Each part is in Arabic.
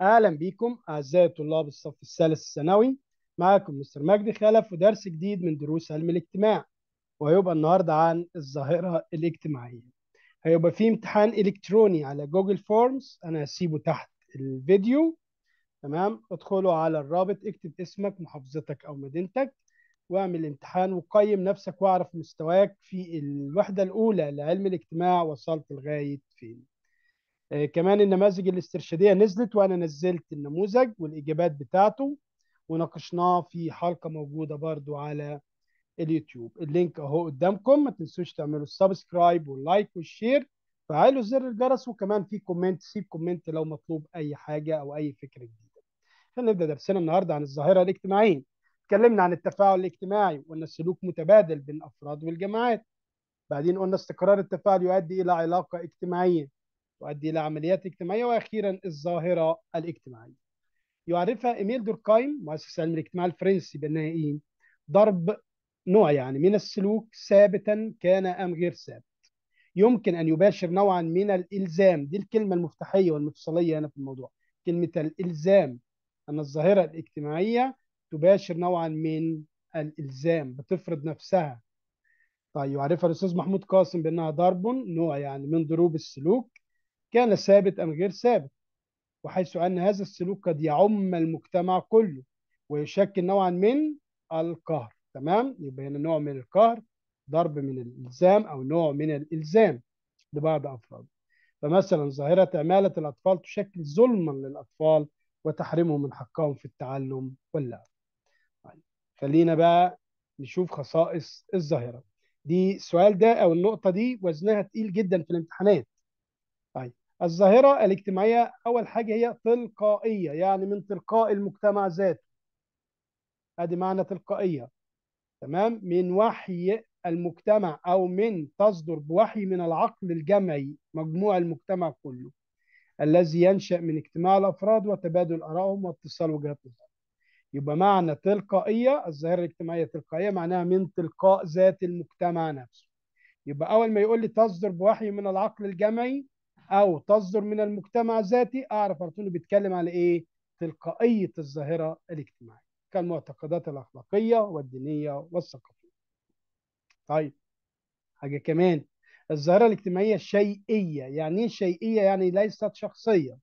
اهلا بكم اعزائي طلاب الصف الثالث الثانوي معكم مستر مجدي خلف ودرس جديد من دروس علم الاجتماع وهيبقى النهارده عن الظاهره الاجتماعيه هيبقى فيه امتحان الكتروني على جوجل فورمز انا هسيبه تحت الفيديو تمام ادخلوا على الرابط اكتب اسمك محافظتك او مدينتك واعمل امتحان وقيم نفسك واعرف مستواك في الوحده الاولى لعلم الاجتماع وصلت لغايه فين آه، كمان النماذج الاسترشاديه نزلت وانا نزلت النموذج والاجابات بتاعته وناقشناه في حلقه موجوده برضو على اليوتيوب اللينك اهو قدامكم ما تنسوش تعملوا السبسكرايب واللايك والشير فعلوا زر الجرس وكمان في كومنت سيب كومنت لو مطلوب اي حاجه او اي فكره جديده خلينا نبدا درسنا النهارده عن الظاهره الاجتماعيه اتكلمنا عن التفاعل الاجتماعي وان السلوك متبادل بين الافراد والجماعات بعدين قلنا استقرار التفاعل يؤدي الى علاقه اجتماعيه تؤدي إلى عمليات اجتماعية وأخيرا الظاهرة الاجتماعية يعرفها إيميل دوركايم مؤسس علم الاجتماع الفرنسي بأنها إيه؟ ضرب نوع يعني من السلوك ثابتا كان أم غير ثابت يمكن أن يباشر نوعا من الإلزام دي الكلمة المفتاحية والمفصلية هنا في الموضوع كلمة الإلزام أن الظاهرة الاجتماعية تباشر نوعا من الإلزام بتفرض نفسها طيب يعرفها الأستاذ محمود قاسم بأنها ضرب نوع يعني من ضروب السلوك كان ثابت أم غير ثابت وحيث أن هذا السلوك قد يعم المجتمع كله ويشكل نوعا من القهر تمام يبقى هنا نوع من القهر ضرب من الإلزام أو نوع من الإلزام لبعض أفراده فمثلا ظاهرة عمالة الأطفال تشكل ظلما للأطفال وتحرمهم من حقهم في التعلم واللعب طيب، خلينا بقى نشوف خصائص الظاهرة دي السؤال ده أو النقطة دي وزنها تقيل جدا في الامتحانات الظاهرة الاجتماعية أول حاجة هي تلقائية يعني من تلقاء المجتمع ذاته أدي معنى تلقائية تمام من وحي المجتمع أو من تصدر بوحي من العقل الجمعي مجموع المجتمع كله الذي ينشأ من اجتماع الأفراد وتبادل آرائهم واتصال وجهات نظر يبقى معنى تلقائية الظاهرة الاجتماعية تلقائية معناها من تلقاء ذات المجتمع نفسه يبقى أول ما يقول لي تصدر بوحي من العقل الجمعي او تصدر من المجتمع ذاتي اعرف على طول بيتكلم على ايه تلقائيه الظاهره الاجتماعيه كالمعتقدات الاخلاقيه والدينيه والثقافيه طيب حاجه كمان الظاهره الاجتماعيه شيئيه يعني ايه شيئيه يعني ليست شخصيه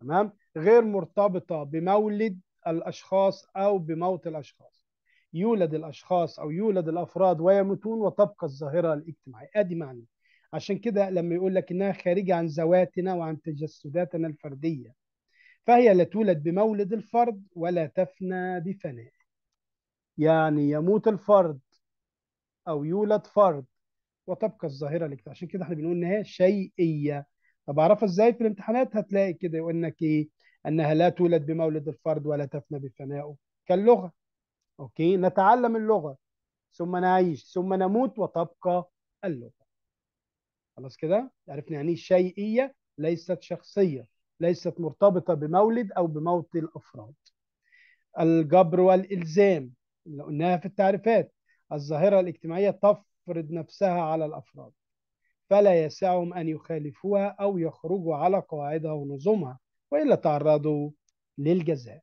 تمام غير مرتبطه بمولد الاشخاص او بموت الاشخاص يولد الاشخاص او يولد الافراد ويموتون وتبقى الظاهره الاجتماعيه ادي معنى عشان كده لما يقول لك انها خارجه عن ذواتنا وعن تجسداتنا الفرديه فهي لا تولد بمولد الفرد ولا تفنى بفنائه يعني يموت الفرد او يولد فرد وتبقى الظاهره لك عشان كده احنا بنقول انها شيئيه طب اعرفها ازاي في الامتحانات هتلاقي كده يقول لك ايه انها لا تولد بمولد الفرد ولا تفنى بفنائه كاللغه اوكي نتعلم اللغه ثم نعيش ثم نموت وتبقى اللغه خلاص كده عرفنا يعني إيه شيئيه ليست شخصيه ليست مرتبطه بمولد او بموت الافراد الجبر والالزام اللي قلناها في التعريفات الظاهره الاجتماعيه تفرض نفسها على الافراد فلا يسعهم ان يخالفوها او يخرجوا على قواعدها ونظمها والا تعرضوا للجزاء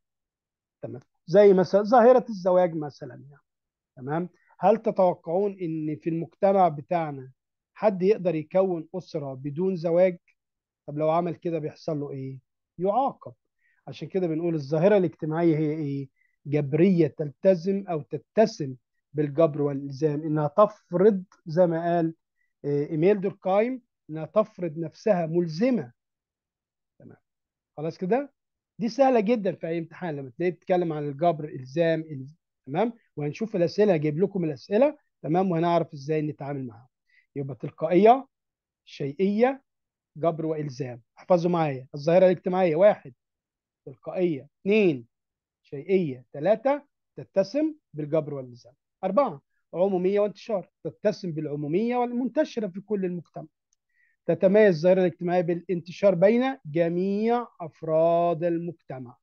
تمام زي مثلا ظاهره الزواج مثلا يعني تمام هل تتوقعون ان في المجتمع بتاعنا حد يقدر يكون أسرة بدون زواج طب لو عمل كده بيحصل له إيه؟ يعاقب عشان كده بنقول الظاهرة الاجتماعية هي إيه؟ جبرية تلتزم أو تتسم بالجبر والإلزام إنها تفرض زي ما قال آه، إيميل دوركايم إنها تفرض نفسها ملزمة تمام خلاص كده؟ دي سهلة جدا في أي امتحان لما تلاقي بتتكلم عن الجبر إلزام تمام وهنشوف الأسئلة هجيب لكم الأسئلة تمام وهنعرف إزاي نتعامل معاهم يبقى تلقائيه شيئيه جبر والزام احفظوا معايا الظاهره الاجتماعيه واحد تلقائيه اثنين شيئيه ثلاثه تتسم بالجبر والالزام اربعه عموميه وانتشار تتسم بالعموميه والمنتشره في كل المجتمع تتميز الظاهره الاجتماعيه بالانتشار بين جميع افراد المجتمع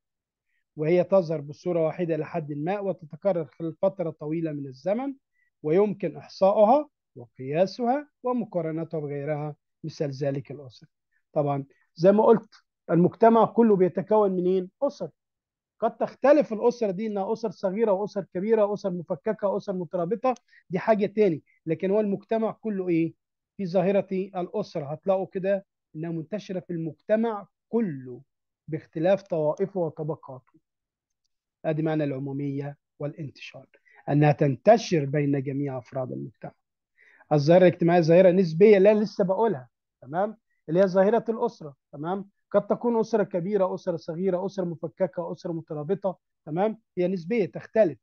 وهي تظهر بصوره واحده لحد ما وتتكرر خلال فتره طويله من الزمن ويمكن احصائها وقياسها ومقارنتها بغيرها مثل ذلك الأسر طبعا زي ما قلت المجتمع كله بيتكون منين أسر قد تختلف الأسر دي إنها أسر صغيرة وأسر كبيرة وأسر مفككة وأسر مترابطة دي حاجة تاني لكن هو المجتمع كله إيه في ظاهرة الأسرة هتلاقوا كده إنها منتشرة في المجتمع كله باختلاف طوائفه وطبقاته ادي معنى العموميه والانتشار انها تنتشر بين جميع افراد المجتمع الظاهره الاجتماعيه ظاهره نسبيه اللي انا لسه بقولها تمام اللي هي ظاهره الاسره تمام قد تكون اسره كبيره اسره صغيره اسره مفككه اسره مترابطه تمام هي نسبيه تختلف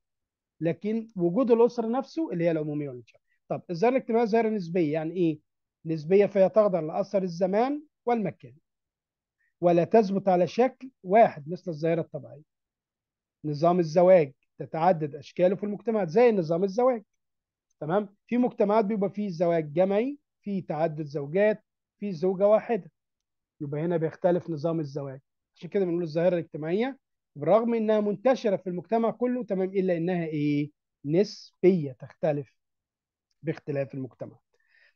لكن وجود الاسره نفسه اللي هي العموميه والانشاء طب الظاهره الاجتماعيه ظاهره نسبيه يعني ايه نسبيه فهي تقدر لاثر الزمان والمكان ولا تثبت على شكل واحد مثل الظاهره الطبيعيه نظام الزواج تتعدد اشكاله في المجتمعات زي نظام الزواج تمام في مجتمعات بيبقى فيه زواج جمعي في تعدد زوجات في زوجه واحده يبقى هنا بيختلف نظام الزواج عشان كده بنقول الظاهره الاجتماعيه بالرغم انها منتشره في المجتمع كله تمام الا انها ايه نسبيه تختلف باختلاف المجتمع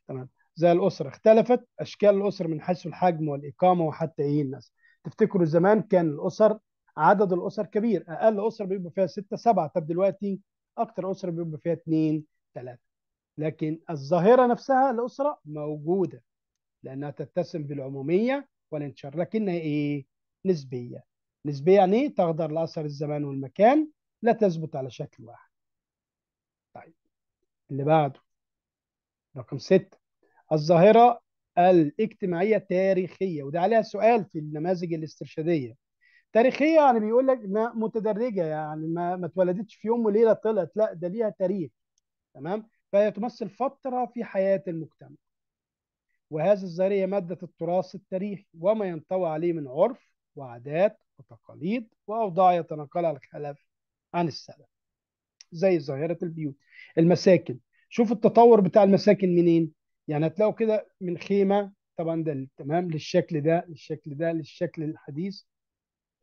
تمام زي الاسره اختلفت اشكال الاسره من حيث الحجم والاقامه وحتى ايه الناس تفتكروا زمان كان الاسر عدد الاسر كبير اقل اسره بيبقى فيها سته سبعه طب دلوقتي اكتر اسره بيبقى فيها اثنين ثلاثة لكن الظاهرة نفسها الأسرة موجودة لأنها تتسم بالعمومية والانتشار لكنها إيه؟ نسبية نسبية يعني تخضع لأثر الزمان والمكان لا تثبت على شكل واحد طيب اللي بعده رقم ستة الظاهرة الاجتماعية التاريخية وده عليها سؤال في النماذج الاسترشادية تاريخية يعني بيقول لك متدرجة يعني ما, ما اتولدتش في يوم وليلة طلعت لا ده ليها تاريخ تمام فهي تمثل فترة في حياة المجتمع وهذه الظاهريه مادة التراث التاريخي وما ينطوي عليه من عرف وعادات وتقاليد وأوضاع يتناقلها الخلف عن السلف زي ظاهرة البيوت المساكن شوف التطور بتاع المساكن منين يعني هتلاقوا كده من خيمة طبعا ده تمام للشكل ده للشكل ده للشكل الحديث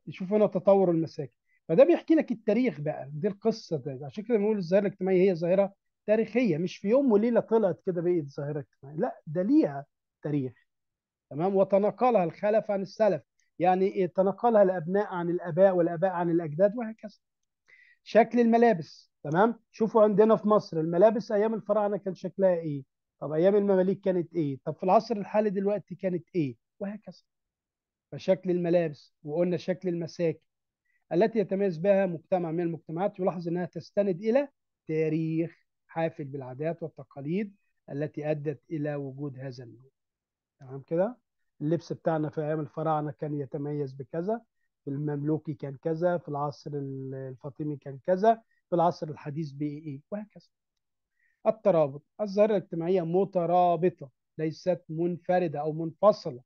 نشوف هنا تطور المساكن فده بيحكي لك التاريخ بقى دي القصه ده عشان كده بنقول الظاهره الاجتماعيه هي ظاهره تاريخيه مش في يوم وليله طلعت كده بقت ظاهره اجتماعيه لا ده ليها تاريخ تمام وتناقلها الخلف عن السلف يعني إيه؟ تناقلها الابناء عن الاباء والاباء عن الاجداد وهكذا شكل الملابس تمام شوفوا عندنا في مصر الملابس ايام الفراعنه كان شكلها ايه طب ايام المماليك كانت ايه طب في العصر الحالي دلوقتي كانت ايه وهكذا فشكل الملابس وقلنا شكل المساكن التي يتميز بها مجتمع من المجتمعات يلاحظ انها تستند الى تاريخ حافل بالعادات والتقاليد التي أدت إلى وجود هذا اللون تمام كده اللبس بتاعنا في أيام الفراعنة كان يتميز بكذا في المملوكي كان كذا في العصر الفاطمي كان كذا في العصر الحديث بإيه وهكذا الترابط الظاهرة الاجتماعية مترابطة ليست منفردة أو منفصلة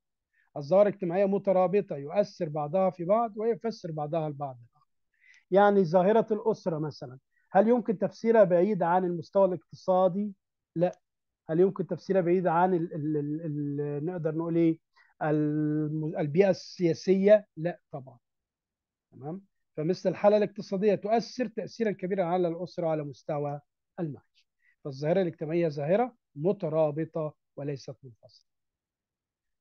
الظواهر الاجتماعية مترابطة يؤثر بعضها في بعض ويفسر بعضها البعض يعني ظاهرة الأسرة مثلا هل يمكن تفسيرها بعيد عن المستوى الاقتصادي؟ لا هل يمكن تفسيرها بعيد عن الـ الـ الـ الـ نقدر نقول ايه البيئه السياسيه؟ لا طبعا تمام فمثل الحاله الاقتصاديه تؤثر تاثيرا كبيرا على الاسره وعلى مستوى المعيشه فالظاهره الاجتماعيه ظاهره مترابطه وليست منفصله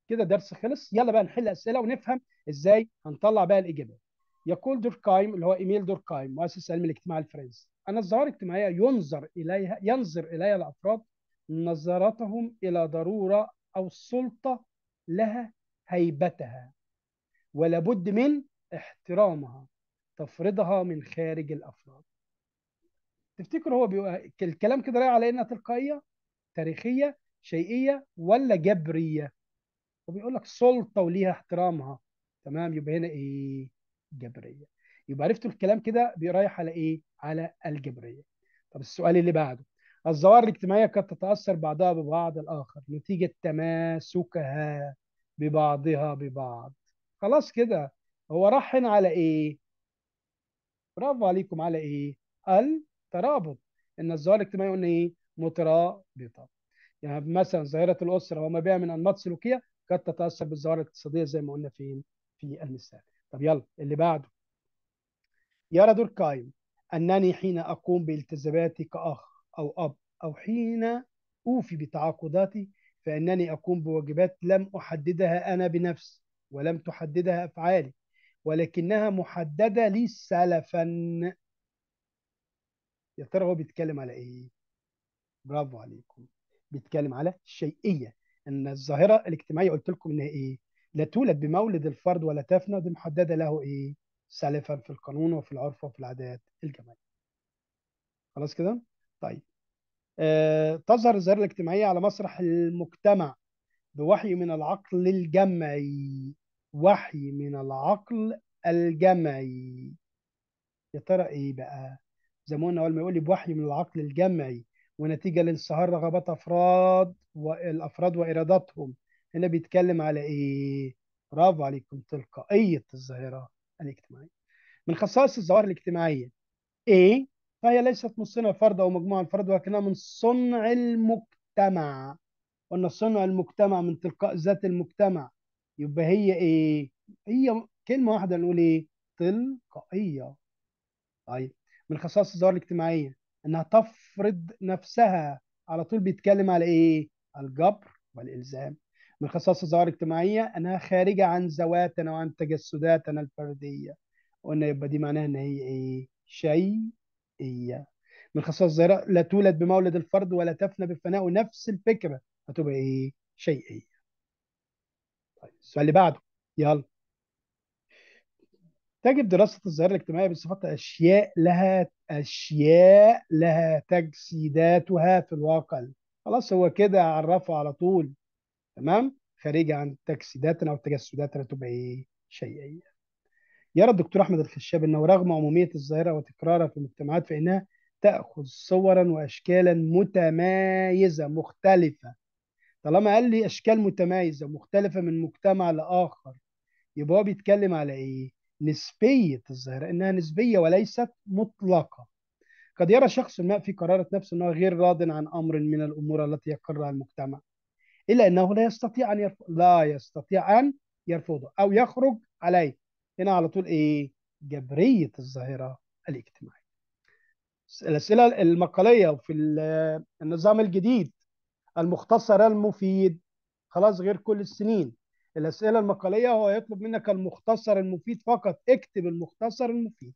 كده درس خلص يلا بقى نحل اسئله ونفهم ازاي هنطلع بقى الاجابات يقول دوركايم اللي هو ايميل دوركايم مؤسس علم الاجتماع الفرنسي أن الظواهر الاجتماعية ينظر إليها ينظر إليها الأفراد نظرتهم إلى ضرورة أو سلطة لها هيبتها ولابد من احترامها تفرضها من خارج الأفراد تفتكر هو بيبقى الكلام كده رايح على انها تلقائيه تاريخيه شيئيه ولا جبريه وبيقول لك سلطه وليها احترامها تمام يبقى هنا ايه جبريه يبقى عرفتوا الكلام كده بيريح على ايه؟ على الجبريه. طب السؤال اللي بعده الظواهر الاجتماعيه قد تتاثر بعضها ببعض الاخر نتيجه تماسكها ببعضها ببعض. خلاص كده هو راح هنا على ايه؟ برافو عليكم على ايه؟ الترابط ان الظواهر الاجتماعيه قلنا ايه؟ مترابطه. يعني مثلا ظاهره الاسره وما بها من انماط سلوكيه قد تتاثر بالظواهر الاقتصاديه زي ما قلنا فين؟ في المثال. طب يلا اللي بعده يرى دوركايم أنني حين أقوم بالتزاماتي كأخ أو أب أو حين أوفي بتعاقداتي فإنني أقوم بواجبات لم أحددها أنا بنفسي ولم تحددها أفعالي ولكنها محددة لي سلفا يا ترى هو بيتكلم على إيه؟ برافو عليكم بيتكلم على الشيئية أن الظاهرة الاجتماعية قلت لكم إنها إيه؟ لا تولد بمولد الفرد ولا تفنى دي محددة له إيه؟ سالفا في القانون وفي العرف وفي العادات الجماعية خلاص كده؟ طيب آه، تظهر الظاهرة الاجتماعية على مسرح المجتمع بوحي من العقل الجمعي وحي من العقل الجمعي يا ترى ايه بقى؟ زمان اول ما يقول لي بوحي من العقل الجمعي ونتيجة لانصهار رغبات أفراد والأفراد وإراداتهم هنا بيتكلم على إيه؟ برافو عليكم تلقائية الظاهرة الاجتماعية من خصائص الظواهر الاجتماعية A فهي ليست من صنع الفرد أو مجموعة الفرد ولكنها من صنع المجتمع وأن صنع المجتمع من تلقاء ذات المجتمع يبقى هي إيه؟ هي كلمة واحدة نقول إيه؟ تلقائية طيب من خصائص الظواهر الاجتماعية إنها تفرض نفسها على طول بيتكلم على إيه؟ الجبر والإلزام من خصائص الظواهر الاجتماعيه انها خارجه عن ذواتنا وعن تجسداتنا الفرديه قلنا يبقى دي معناها ان هي ايه شيئيه من خصائص الظاهره لا تولد بمولد الفرد ولا تفنى بالفناء نفس الفكره هتبقى ايه شيئيه طيب السؤال اللي بعده يلا تجب دراسة الظاهرة الاجتماعية بصفات أشياء لها أشياء لها تجسيداتها في الواقع خلاص هو كده عرفه على طول تمام خارجه عن تجسيداتنا او تبقى ايه شيئيه يرى الدكتور احمد الخشاب انه رغم عموميه الظاهره وتكرارها في المجتمعات فانها تاخذ صورا واشكالا متمايزه مختلفه طالما قال لي اشكال متمايزه مختلفه من مجتمع لاخر يبقى هو بيتكلم على ايه نسبيه الظاهره انها نسبيه وليست مطلقه قد يرى شخص ما في قرارة نفسه أنه غير راض عن أمر من الأمور التي يقرها المجتمع إلا أنه لا يستطيع أن يرفض لا يستطيع أن يرفضه أو يخرج عليه هنا على طول إيه جبرية الظاهرة الاجتماعية الأسئلة المقالية وفي النظام الجديد المختصر المفيد خلاص غير كل السنين الأسئلة المقالية هو يطلب منك المختصر المفيد فقط اكتب المختصر المفيد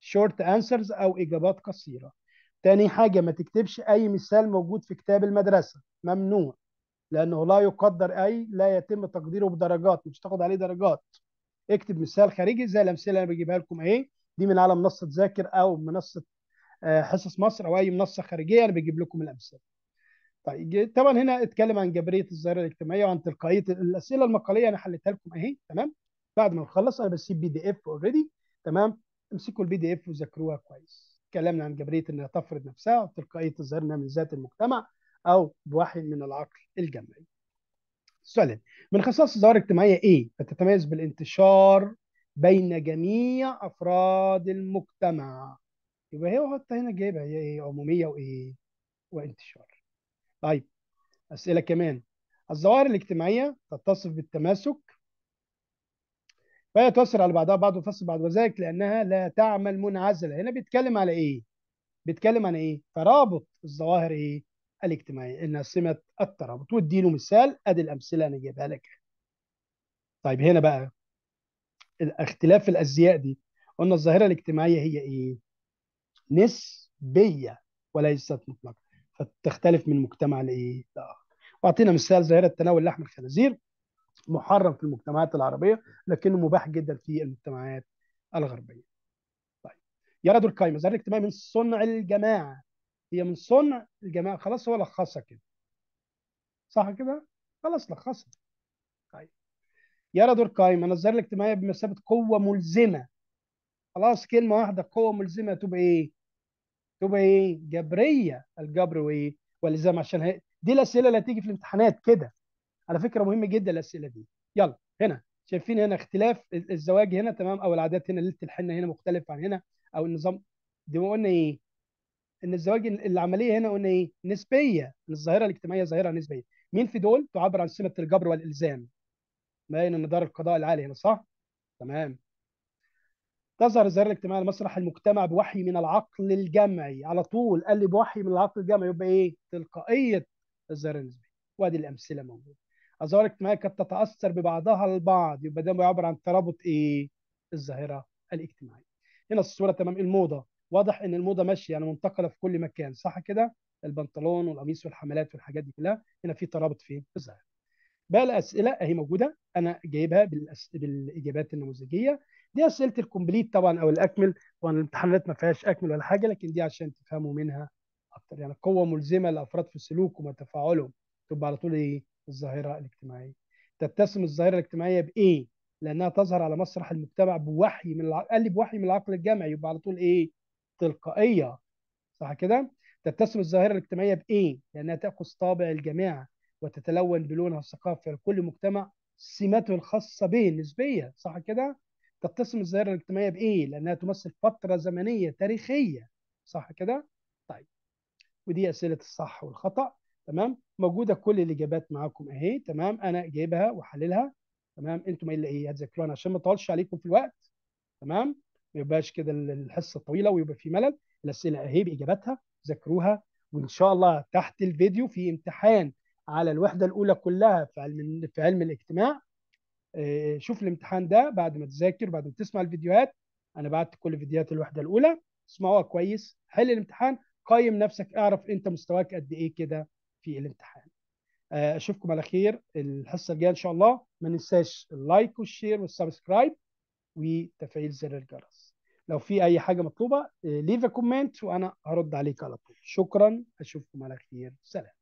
شورت انسرز أو إجابات قصيرة تاني حاجة ما تكتبش أي مثال موجود في كتاب المدرسة ممنوع لانه لا يقدر اي لا يتم تقديره بدرجات مش تاخد عليه درجات اكتب مثال خارجي زي الامثله اللي انا بجيبها لكم اهي دي من على منصه ذاكر او منصه آه، حصص مصر او اي منصه خارجيه انا بجيب لكم الامثله طيب طبعا هنا اتكلم عن جبريه الظاهره الاجتماعيه وعن تلقائيه الاسئله المقاليه انا حليتها لكم اهي تمام بعد ما نخلص انا بسيب بي دي اف اوريدي تمام امسكوا البي دي اف وذاكروها كويس اتكلمنا عن جبريه انها تفرض نفسها وتلقائيه الظاهره انها من ذات المجتمع او بوحي من العقل الجمعي. السؤالين من خصائص الظواهر الاجتماعيه ايه؟ فتتميز بالانتشار بين جميع افراد المجتمع. يبقى هي حتى هنا جايبها هي ايه؟ عموميه وايه؟ وانتشار. طيب اسئله كمان الظواهر الاجتماعيه تتصف بالتماسك فهي تؤثر على بعضها بعض وتفصل بعض وذلك لانها لا تعمل منعزله هنا بيتكلم على ايه بيتكلم عن ايه ترابط الظواهر ايه الاجتماعية إنها سمة الترابط واديله مثال أدي الأمثلة أنا جايبها لك طيب هنا بقى الاختلاف في الأزياء دي قلنا الظاهرة الاجتماعية هي إيه؟ نسبية وليست مطلقة فتختلف من مجتمع لإيه؟ لآخر وأعطينا مثال ظاهرة تناول لحم الخنازير محرم في المجتمعات العربية لكنه مباح جدا في المجتمعات الغربية طيب يرى دوركايم الظاهرة الاجتماعية من صنع الجماعة هي من صنع الجماعه خلاص هو لخصها كده صح كده خلاص لخصها طيب يرى دوركايم ان الظاهره الاجتماعيه بمثابه قوه ملزمه خلاص كلمه واحده قوه ملزمه تبقى ايه تبقى ايه جبريه الجبر وايه والالزام عشان هي دي الاسئله اللي هتيجي في الامتحانات كده على فكره مهم جدا الاسئله دي يلا هنا شايفين هنا اختلاف الزواج هنا تمام او العادات هنا ليله الحنه هنا مختلف عن هنا او النظام دي قلنا ايه ان الزواج العمليه هنا قلنا ايه نسبيه الظاهره الاجتماعيه ظاهره نسبيه مين في دول تعبر عن سمه الجبر والالزام باين ان دار القضاء العالي هنا صح تمام تظهر الظاهره الاجتماعيه على مسرح المجتمع بوحي من العقل الجمعي على طول قال لي بوحي من العقل الجمعي يبقى ايه تلقائيه الظاهره النسبيه وادي الامثله موجوده الظاهره الاجتماعيه قد تتاثر ببعضها البعض يبقى ده بيعبر عن ترابط ايه الظاهره الاجتماعيه هنا الصوره تمام الموضه واضح ان الموضه ماشيه يعني منتقله في كل مكان صح كده البنطلون والقميص والحملات والحاجات دي كلها هنا في ترابط في الظاهر بقى الاسئله اهي موجوده انا جايبها بالأس... بالاجابات النموذجيه دي اسئله الكومبليت طبعا او الاكمل طبعا الامتحانات ما فيهاش اكمل ولا حاجه لكن دي عشان تفهموا منها اكتر يعني قوه ملزمه للافراد في سلوكهم وتفاعلهم تبقى على طول ايه الظاهره الاجتماعيه تتسم الظاهره الاجتماعيه بايه لانها تظهر على مسرح المجتمع بوحي من الع... قال لي بوحي من العقل الجمعي يبقى على طول ايه تلقائيه صح كده؟ تتسم الظاهره الاجتماعيه بايه؟ لانها تاخذ طابع الجماعه وتتلون بلونها الثقافي لكل مجتمع سماته الخاصه به النسبيه صح كده؟ تتسم الظاهره الاجتماعيه بايه؟ لانها تمثل فتره زمنيه تاريخيه صح كده؟ طيب ودي اسئله الصح والخطا تمام؟ موجوده كل الاجابات معاكم اهي تمام؟ انا جايبها وحللها تمام؟ انتم ايه اللي ايه عشان ما اطولش عليكم في الوقت تمام؟ ما يبقاش كده الحصه طويله ويبقى في ملل الاسئله اهي باجاباتها ذاكروها وان شاء الله تحت الفيديو في امتحان على الوحده الاولى كلها في علم في علم الاجتماع آه، شوف الامتحان ده بعد ما تذاكر بعد ما تسمع الفيديوهات انا بعت كل فيديوهات الوحده الاولى اسمعوها كويس حل الامتحان قيم نفسك اعرف انت مستواك قد ايه كده في الامتحان آه، اشوفكم على خير الحصه الجايه ان شاء الله ما ننساش اللايك والشير والسبسكرايب وتفعيل زر الجرس لو في اي حاجه مطلوبه ليف آه، كومنت وانا هرد عليك على طول شكرا اشوفكم على خير سلام